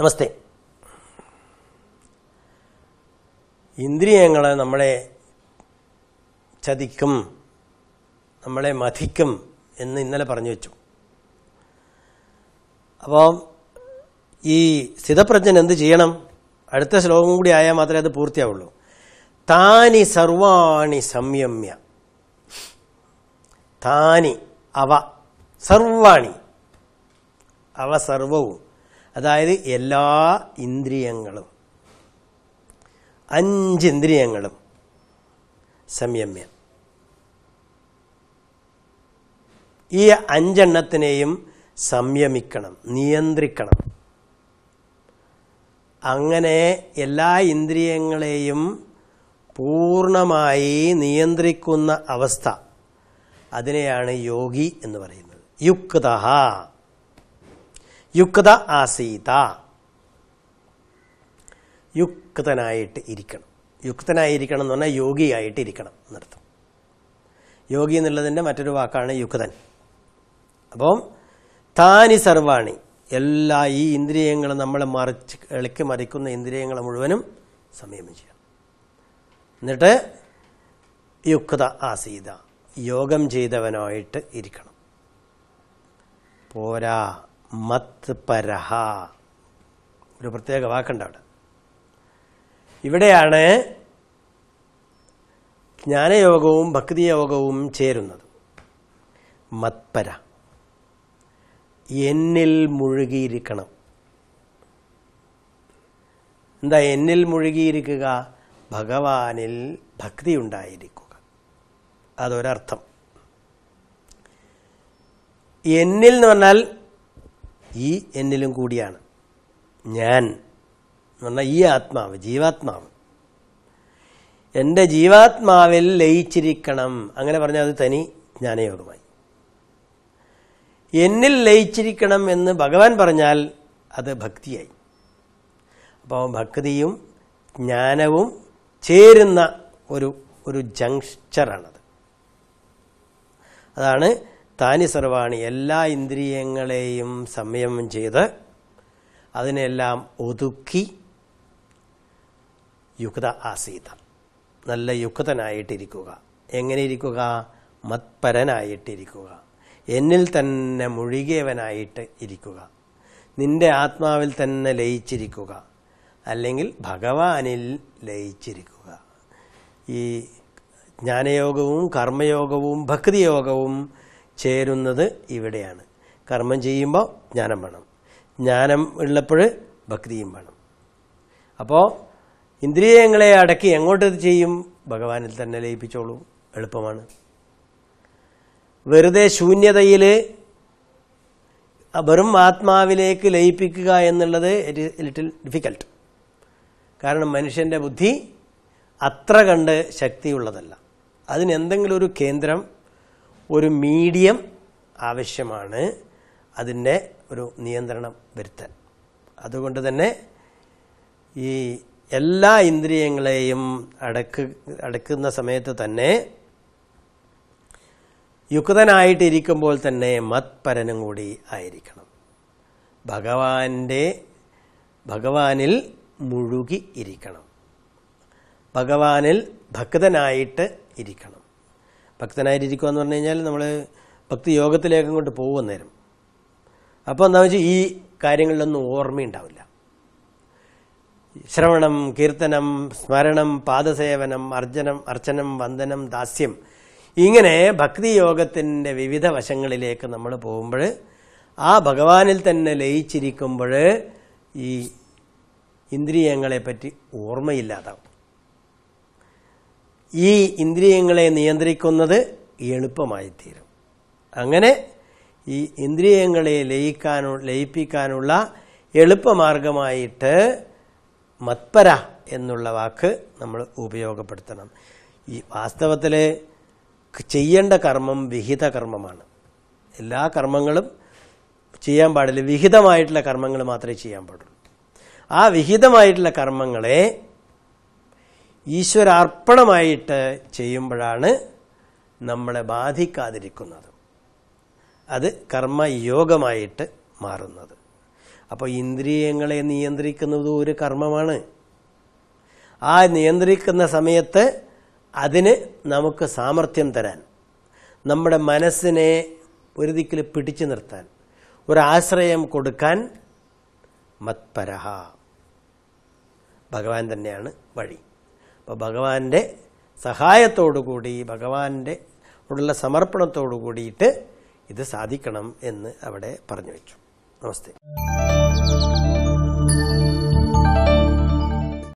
നമസ്തേ ഇന്ദ്രിയങ്ങൾ നമ്മളെ ചതിക്കും നമ്മളെ മതിക്കും എന്ന് ഇന്നലെ പറഞ്ഞു വെച്ചു അപ്പോൾ ഈ സ്ഥിതപ്രജ്ഞൻ എന്ത് ചെയ്യണം അടുത്ത ശ്ലോകം കൂടി ആയാൽ മാത്രമേ അത് പൂർത്തിയാവുള്ളൂ താനി സർവാണി സംയമ്യ താനി അവ സർവാണി അവ സർവവും അതായത് എല്ലാ ഇന്ദ്രിയങ്ങളും അഞ്ച് ഇന്ദ്രിയങ്ങളും സംയമ്യ ഈ അഞ്ചെണ്ണത്തിനെയും സംയമിക്കണം നിയന്ത്രിക്കണം അങ്ങനെ എല്ലാ ഇന്ദ്രിയങ്ങളെയും പൂർണ്ണമായി നിയന്ത്രിക്കുന്ന അവസ്ഥ അതിനെയാണ് യോഗി എന്ന് പറയുന്നത് യുക്തഹ യുക്ത ആസീത യുക്തനായിട്ട് ഇരിക്കണം യുക്തനായിരിക്കണം എന്ന് പറഞ്ഞാൽ യോഗിയായിട്ട് ഇരിക്കണം എന്നർത്ഥം യോഗി എന്നുള്ളതിൻ്റെ മറ്റൊരു വാക്കാണ് യുക്തൻ അപ്പം താനി സർവാണി എല്ലാ ഈ ഇന്ദ്രിയങ്ങളും നമ്മൾ മറിച്ച് എളുക്കി മറിക്കുന്ന ഇന്ദ്രിയങ്ങളെ മുഴുവനും സംയമം ചെയ്യണം എന്നിട്ട് യുക്ത ആസീത യോഗം ചെയ്തവനായിട്ട് ഇരിക്കണം പോരാ മത് പരഹ ഒരു പ്രത്യേക വാക്കുണ്ട് അവിടെ ഇവിടെയാണ് ജ്ഞാനയോഗവും ഭക്തിയോഗവും ചേരുന്നത് മത്പര എന്നിൽ മുഴുകിയിരിക്കണം എന്താ എന്നിൽ മുഴുകിയിരിക്കുക ഭഗവാനിൽ ഭക്തി ഉണ്ടായിരിക്കുക അതൊരർത്ഥം എന്നിൽ എന്ന് പറഞ്ഞാൽ ഈ എന്നിലും കൂടിയാണ് ഞാൻ എന്ന് പറഞ്ഞാൽ ഈ ആത്മാവ് ജീവാത്മാവ് എൻ്റെ ജീവാത്മാവിൽ ലയിച്ചിരിക്കണം അങ്ങനെ പറഞ്ഞാൽ അത് തനി ജ്ഞാനയോഗമായി എന്നിൽ ലയിച്ചിരിക്കണം എന്ന് ഭഗവാൻ പറഞ്ഞാൽ അത് ഭക്തിയായി അപ്പോൾ ഭക്തിയും ജ്ഞാനവും ചേരുന്ന ഒരു ഒരു ജങ്ഷറാണത് അതാണ് താനി സർവാണി എല്ലാ ഇന്ദ്രിയങ്ങളെയും സംയമം ചെയ്ത് അതിനെല്ലാം ഒതുക്കി യുക്ത ആസീത നല്ല യുക്തനായിട്ടിരിക്കുക എങ്ങനെ ഇരിക്കുക മത്പരനായിട്ടിരിക്കുക എന്നിൽ തന്നെ മുഴുകിയവനായിട്ട് ഇരിക്കുക നിന്റെ ആത്മാവിൽ തന്നെ ലയിച്ചിരിക്കുക അല്ലെങ്കിൽ ഭഗവാനിൽ ലയിച്ചിരിക്കുക ഈ ജ്ഞാനയോഗവും കർമ്മയോഗവും ഭക്തിയോഗവും ചേരുന്നത് ഇവിടെയാണ് കർമ്മം ചെയ്യുമ്പോൾ ജ്ഞാനം വേണം ജ്ഞാനം ഉള്ളപ്പോൾ ഭക്തിയും വേണം അപ്പോൾ ഇന്ദ്രിയങ്ങളെ അടക്കി എങ്ങോട്ടത് ചെയ്യും ഭഗവാനിൽ തന്നെ ലയിപ്പിച്ചോളൂ എളുപ്പമാണ് വെറുതെ ശൂന്യതയിൽ വെറും ആത്മാവിലേക്ക് ലയിപ്പിക്കുക എന്നുള്ളത് ലിറ്റിൽ ഡിഫിക്കൽട്ട് കാരണം മനുഷ്യൻ്റെ ബുദ്ധി അത്ര കണ്ട് ശക്തിയുള്ളതല്ല അതിനെന്തെങ്കിലും ഒരു കേന്ദ്രം ഒരു മീഡിയം ആവശ്യമാണ് അതിൻ്റെ ഒരു നിയന്ത്രണം വരുത്താൻ അതുകൊണ്ട് തന്നെ ഈ എല്ലാ ഇന്ദ്രിയങ്ങളെയും അടക്ക് അടക്കുന്ന സമയത്ത് തന്നെ യുക്തനായിട്ടിരിക്കുമ്പോൾ തന്നെ മത്പരനും കൂടി ആയിരിക്കണം ഭഗവാന്റെ ഭഗവാനിൽ മുഴുകി ഇരിക്കണം ഭഗവാനിൽ ഭക്തനായിട്ട് ഇരിക്കണം ഭക്തനായിട്ടിരിക്കുക എന്ന് പറഞ്ഞു കഴിഞ്ഞാൽ നമ്മൾ ഭക്തി യോഗത്തിലേക്ക് അങ്ങോട്ട് പോകുക നേരം അപ്പോൾ എന്താ വെച്ചാൽ ഈ കാര്യങ്ങളിലൊന്നും ഓർമ്മയുണ്ടാവില്ല ശ്രവണം കീർത്തനം സ്മരണം പാദസേവനം അർജനം അർച്ചനം വന്ദനം ദാസ്യം ഇങ്ങനെ ഭക്തിയോഗത്തിൻ്റെ വിവിധ വശങ്ങളിലേക്ക് നമ്മൾ പോകുമ്പോൾ ആ ഭഗവാനിൽ തന്നെ ലയിച്ചിരിക്കുമ്പോൾ ഈ ഇന്ദ്രിയങ്ങളെപ്പറ്റി ഓർമ്മയില്ലാതാവും ഈ ഇന്ദ്രിയങ്ങളെ നിയന്ത്രിക്കുന്നത് എളുപ്പമായിത്തീരും അങ്ങനെ ഈ ഇന്ദ്രിയങ്ങളെ ലയിക്കാനു ലയിപ്പിക്കാനുള്ള എളുപ്പമാർഗമായിട്ട് മത്പര എന്നുള്ള വാക്ക് നമ്മൾ ഉപയോഗപ്പെടുത്തണം ഈ വാസ്തവത്തിൽ ചെയ്യേണ്ട കർമ്മം വിഹിത കർമ്മമാണ് എല്ലാ കർമ്മങ്ങളും ചെയ്യാൻ പാടില്ല വിഹിതമായിട്ടുള്ള കർമ്മങ്ങൾ മാത്രമേ ചെയ്യാൻ പാടുള്ളൂ ആ വിഹിതമായിട്ടുള്ള കർമ്മങ്ങളെ ഈശ്വരാർപ്പണമായിട്ട് ചെയ്യുമ്പോഴാണ് നമ്മളെ ബാധിക്കാതിരിക്കുന്നത് അത് കർമ്മയോഗമായിട്ട് മാറുന്നത് അപ്പോൾ ഇന്ദ്രിയങ്ങളെ നിയന്ത്രിക്കുന്നത് ഒരു കർമ്മമാണ് ആ നിയന്ത്രിക്കുന്ന സമയത്ത് അതിന് നമുക്ക് സാമർഥ്യം തരാൻ നമ്മുടെ മനസ്സിനെ ഒരു ദിക്കിൽ പിടിച്ചു നിർത്താൻ ഒരാശ്രയം കൊടുക്കാൻ മത്പരഹ ഭഗവാൻ തന്നെയാണ് വഴി അപ്പോൾ ഭഗവാന്റെ സഹായത്തോടുകൂടി ഭഗവാന്റെ ഉള്ള സമർപ്പണത്തോടു കൂടിയിട്ട് ഇത് സാധിക്കണം എന്ന് അവിടെ പറഞ്ഞു വെച്ചു നമസ്തേ